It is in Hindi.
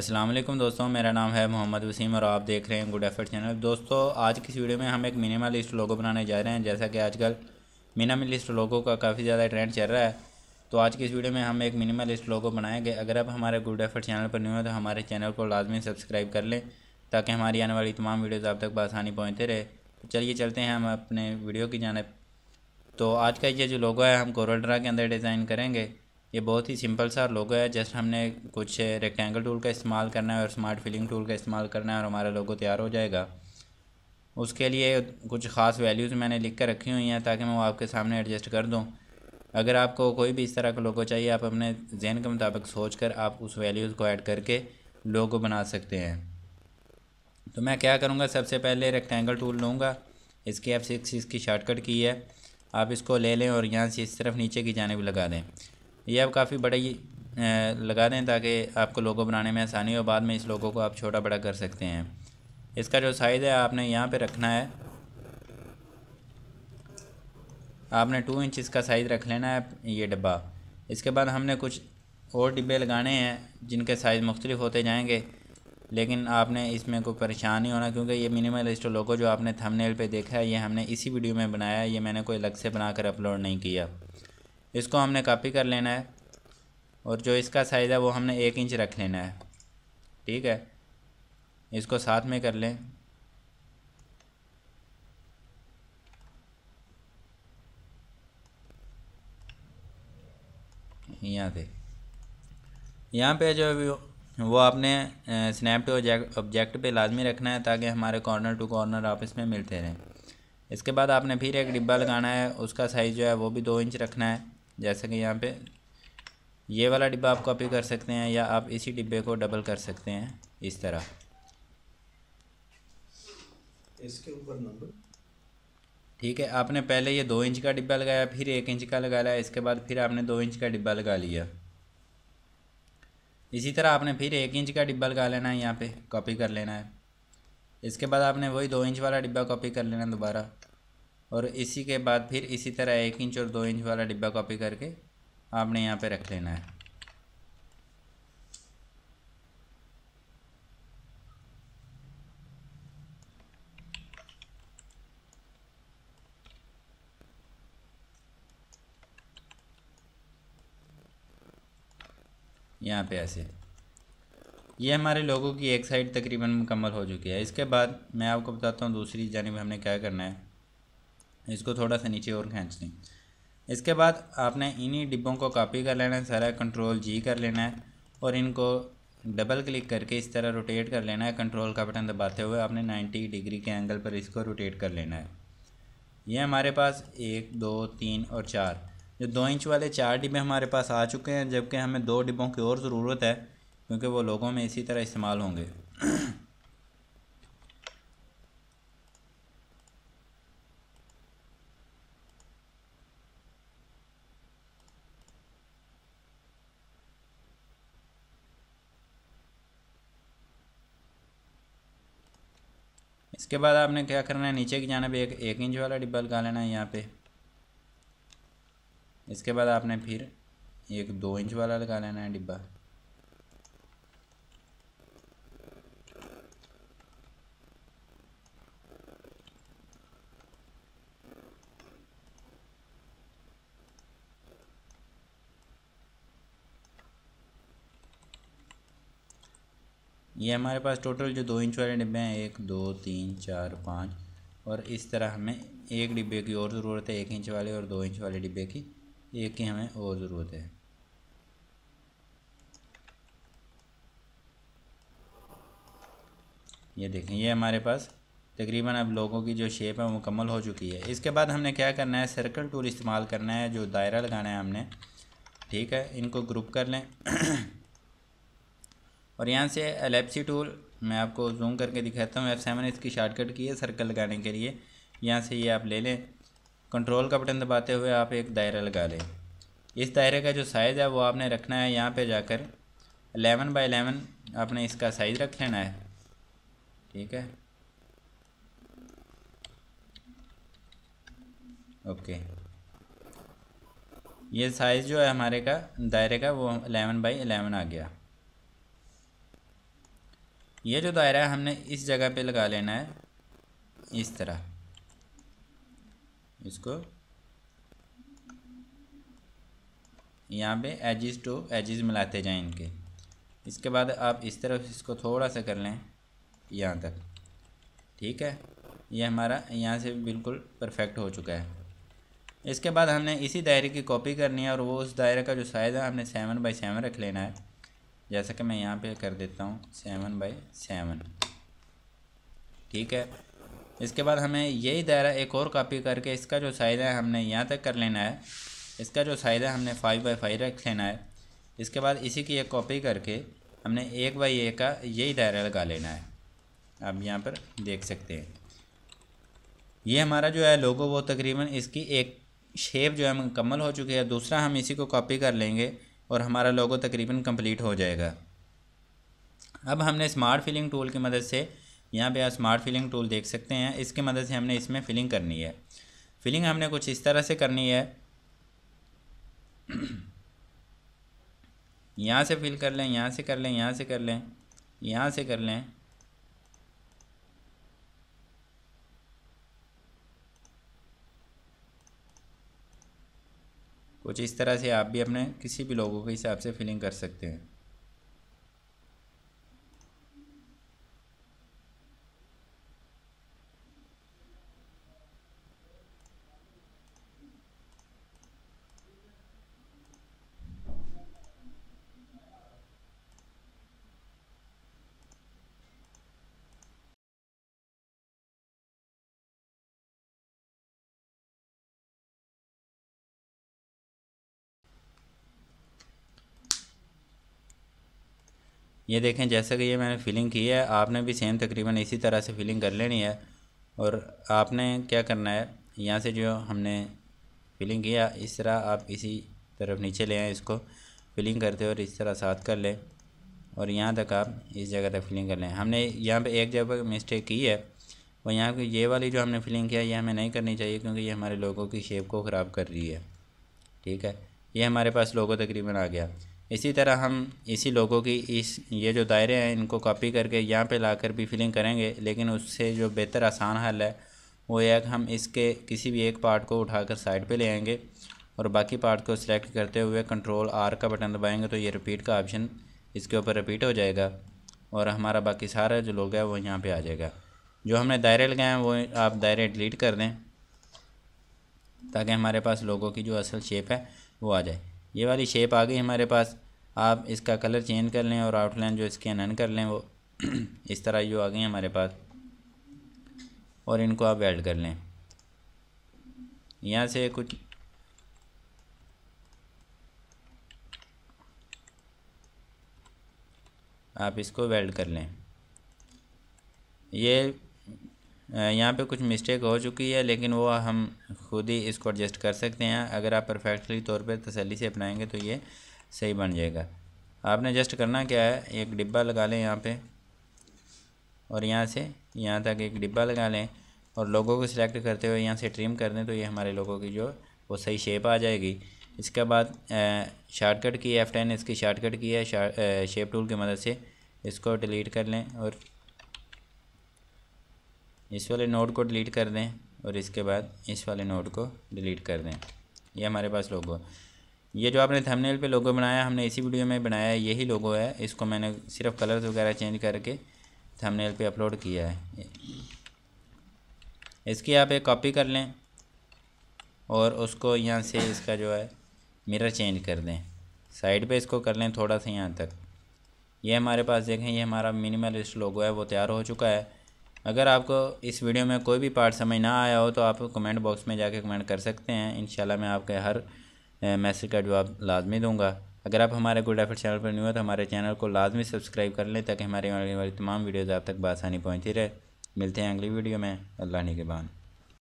अस्सलाम वालेकुम दोस्तों मेरा नाम है मोहम्मद वसीम और आप देख रहे हैं गुड एफर्ट चैनल दोस्तों आज की इस वीडियो में हम एक मिनिमलिस्ट लोगो बनाने जा रहे हैं जैसा कि आजकल मिनिमलिस्ट लोगों का काफ़ी ज़्यादा ट्रेंड चल रहा है तो आज की इस वीडियो में हम एक मिनिमलिस्ट लोगो बनाएंगे अगर आप हमारे गुड एफर्ट चैनल पर न्यू हो तो हमारे चैनल को लाजमी सब्सक्राइब कर लें ताकि हमारी आने वाली तमाम वीडियोज़ आप तक बसानी पहुँचते रहे तो चलिए चलते हैं हम अपने वीडियो की जानब तो आज का ये जो लोगो है हम कोरल ड्रा के अंदर डिज़ाइन करेंगे ये बहुत ही सिंपल सा लोगो है जस्ट हमने कुछ रेक्टेंगल टूल का इस्तेमाल करना है और स्मार्ट फिलिंग टूल का इस्तेमाल करना है और हमारा लोगो तैयार हो जाएगा उसके लिए कुछ ख़ास वैल्यूज़ मैंने लिख कर रखी हुई हैं ताकि मैं वो आपके सामने एडजस्ट कर दूँ अगर आपको कोई भी इस तरह का लोगो चाहिए आप अपने जहन के मुताबिक सोच कर आप उस वैल्यूज़ को ऐड करके लोगो बना सकते हैं तो मैं क्या करूँगा सबसे पहले रेक्टेंगल टूल लूँगा इसकी एफ सिक्स इसकी शॉर्टकट की है आप इसको ले लें और यहाँ से इस तरफ नीचे की जानेब लगा दें ये आप काफ़ी बड़े ही लगा दें ताकि आपको लोगो बनाने में आसानी हो बाद में इस लोगो को आप छोटा बड़ा कर सकते हैं इसका जो साइज़ है आपने यहाँ पे रखना है आपने टू इंच इसका साइज़ रख लेना है ये डब्बा इसके बाद हमने कुछ और डिब्बे लगाने हैं जिनके साइज़ मुख्तलिफ होते जाएंगे लेकिन आपने इसमें कोई परेशान नहीं होना क्योंकि ये मिनिमलिस्ट लोगो जो आपने थंबनेल पे देखा है ये हमने इसी वीडियो में बनाया है ये मैंने कोई अलग से बनाकर अपलोड नहीं किया इसको हमने कॉपी कर लेना है और जो इसका साइज़ है वो हमने एक इंच रख लेना है ठीक है इसको साथ में कर लें यहाँ से यहाँ पे जो वो आपने स्नैप टू ऑब्जेक्ट पे लाजमी रखना है ताकि हमारे कॉर्नर टू कॉर्नर आपस में मिलते रहें इसके बाद आपने फिर एक डिब्बा लगाना है उसका साइज़ जो है वो भी दो इंच रखना है जैसे कि यहाँ पे ये वाला डिब्बा आप कॉपी कर सकते हैं या आप इसी डिब्बे को डबल कर सकते हैं इस तरह इसके ऊपर नंबर ठीक है आपने पहले ये दो इंच का डिब्बा लगाया फिर एक इंच का लगा लिया इसके बाद फिर आपने दो इंच का डिब्बा लगा लिया इसी तरह आपने फिर एक इंच का डिब्बा लगा लेना है यहाँ पे कॉपी कर लेना है इसके बाद आपने वही दो इंच वाला डिब्बा कॉपी कर लेना दोबारा और इसी के बाद फिर इसी तरह एक इंच और दो इंच वाला डिब्बा कॉपी करके आपने यहाँ पे रख लेना है यहाँ पे ऐसे ये हमारे लोगों की एक साइड तकरीबन मुकम्मल हो चुकी है इसके बाद मैं आपको बताता हूँ दूसरी जानब हमने क्या करना है इसको थोड़ा सा नीचे और खींच दें इसके बाद आपने इन्हीं डिब्बों को कॉपी कर लेना है सारा कंट्रोल जी कर लेना है और इनको डबल क्लिक करके इस तरह रोटेट कर लेना है कंट्रोल का बटन दबाते हुए आपने 90 डिग्री के एंगल पर इसको रोटेट कर लेना है ये हमारे पास एक दो तीन और चार जो दो इंच वाले चार डिब्बे हमारे पास आ चुके हैं जबकि हमें दो डिब्बों की और ज़रूरत है क्योंकि वो लोगों में इसी तरह इस्तेमाल होंगे इसके बाद आपने क्या करना है नीचे की भी एक एक इंच वाला डिब्बा लगा लेना है यहाँ पे इसके बाद आपने फिर एक दो इंच वाला लगा लेना है डिब्बा ये हमारे पास टोटल जो दो इंच वाले डिब्बे हैं एक दो तीन चार पाँच और इस तरह हमें एक डिब्बे की और ज़रूरत है एक इंच वाले और दो इंच वाले डिब्बे की एक की हमें और ज़रूरत है ये देखें ये हमारे पास तकरीबन अब लोगों की जो शेप है मुकम्मल हो चुकी है इसके बाद हमने क्या करना है सर्कल टूल इस्तेमाल करना है जो दायरा लगाना है हमने ठीक है इनको ग्रुप कर लें और यहाँ से एल टूल मैं आपको जूम करके दिखाता हूँ एफ सेवन इसकी शॉर्टकट की है सर्कल लगाने के लिए यहाँ से ये आप ले लें कंट्रोल का बटन दबाते हुए आप एक दायरा लगा लें इस दायरे का जो साइज़ है वो आपने रखना है यहाँ पे जाकर 11 बाय 11 आपने इसका साइज़ रख लेना है ठीक है ओके ये साइज़ जो है हमारे का दायरे का वो 11 बाई 11 आ गया ये जो दायरा है हमने इस जगह पे लगा लेना है इस तरह इसको यहाँ पे एजिस टू एजिस मिलाते जाएं इनके इसके बाद आप इस तरफ इसको थोड़ा सा कर लें यहाँ तक ठीक है ये यह हमारा यहाँ से बिल्कुल परफेक्ट हो चुका है इसके बाद हमने इसी दायरे की कॉपी करनी है और वो उस दायरे का जो साइज़ है हमने सेवन बाई सेवन रख लेना है जैसा कि मैं यहाँ पे कर देता हूँ सेवन बाई सेवन ठीक है इसके बाद हमें यही दायरा एक और कॉपी करके इसका जो साइज़ है हमने यहाँ तक कर लेना है इसका जो साइज़ है हमने फाइव बाई फाइव रख लेना है इसके बाद इसी की एक कॉपी करके हमने एक बाई एक का यही दायरा लगा लेना है आप यहाँ पर देख सकते हैं ये हमारा जो है लोगो वो तकरीबन इसकी एक शेप जो है मुकम्मल हो चुकी है दूसरा हम इसी को कॉपी कर लेंगे और हमारा लोगो तकरीबन कंप्लीट हो जाएगा अब हमने स्मार्ट फिलिंग टूल की मदद से यहाँ पे आप स्मार्ट फिलिंग टूल देख सकते हैं इसके मदद से हमने इसमें फिलिंग करनी है फिलिंग हमने कुछ इस तरह से करनी है यहाँ से फिल कर लें यहाँ से कर लें यहाँ से कर लें यहाँ से कर लें कुछ इस तरह से आप भी अपने किसी भी लोगों के हिसाब से फिलिंग कर सकते हैं ये देखें जैसे कि ये मैंने फिलिंग की है आपने भी सेम तकरीबन इसी तरह से फिलिंग कर लेनी है और आपने क्या करना है यहाँ से जो हमने फिलिंग किया इस तरह आप इसी तरफ नीचे ले आएँ इसको फिलिंग करते हो और इस तरह साथ कर लें और यहाँ तक आप इस जगह तक फिलिंग कर लें हमने यहाँ पे एक जगह मिस्टेक की है और यहाँ की ये वाली जो हमने फिलिंग किया ये हमें नहीं करनी चाहिए क्योंकि ये हमारे लोगों की शेप को ख़राब कर रही है ठीक है ये हमारे पास लोगों तकरीबन आ गया इसी तरह हम इसी लोगों की इस ये जो दायरे हैं इनको कॉपी करके यहाँ पे लाकर भी फिलिंग करेंगे लेकिन उससे जो बेहतर आसान हल है वो एक हम इसके किसी भी एक पार्ट को उठाकर साइड पे ले आएंगे और बाकी पार्ट को सिलेक्ट करते हुए कंट्रोल आर का बटन दबाएंगे तो ये रिपीट का ऑप्शन इसके ऊपर रिपीट हो जाएगा और हमारा बाकी सारा जो लोग है वो यहाँ पर आ जाएगा जो हमने दायरे लगाए हैं वो आप दायरे डिलीट कर दें ताकि हमारे पास लोगों की जो असल शेप है वो आ जाए ये वाली शेप आ गई हमारे पास आप इसका कलर चेंज कर लें और आउटलाइन जो इसके नन कर लें वो इस तरह जो आ गई हमारे पास और इनको आप ऐड कर लें यहाँ से कुछ आप इसको वेल्ड कर लें ये यहाँ पे कुछ मिस्टेक हो चुकी है लेकिन वो हम खुद ही इसको एडजस्ट कर सकते हैं अगर आप परफेक्टली तौर पे तसली से अपनाएंगे तो ये सही बन जाएगा आपने जस्ट करना क्या है एक डिब्बा लगा लें यहाँ पे और यहाँ से यहाँ तक एक डिब्बा लगा लें और लोगों को सिलेक्ट करते हुए यहाँ से ट्रिम कर दें तो ये हमारे लोगों की जो वो सही शेप आ जाएगी इसके बाद शार्टकट की एफ़ टेन इसकी शार्टकट की है शेप टूल की मदद से इसको डिलीट कर लें और इस वाले नोड को डिलीट कर दें और इसके बाद इस वाले नोड को डिलीट कर दें ये हमारे पास लोगो ये जो आपने थंबनेल पे लोगो बनाया हमने इसी वीडियो में बनाया यही लोगो है इसको मैंने सिर्फ कलर्स वगैरह चेंज करके थंबनेल पे अपलोड किया है इसकी आप एक कॉपी कर लें और उसको यहाँ से इसका जो है मिरर चेंज कर दें साइड पे इसको कर लें थोड़ा सा यहाँ तक ये हमारे पास देखें ये हमारा मिनिमलिस्ट लोगो है वो तैयार हो चुका है अगर आपको इस वीडियो में कोई भी पार्ट समझ ना आया हो तो आप कमेंट बॉक्स में जाके कमेंट कर सकते हैं इंशाल्लाह मैं आपके हर मैसेज का जवाब लाजमी दूंगा अगर आप हमारे गुड एफर्ट चैनल पर न्यू हो तो हमारे चैनल को लाजमी सब्सक्राइब कर लें ताकि हमारे आने वाली तमाम वीडियोज़ आप तक बासानी पहुँचती रहे मिलते हैं अगली वीडियो में अल्लाह बाद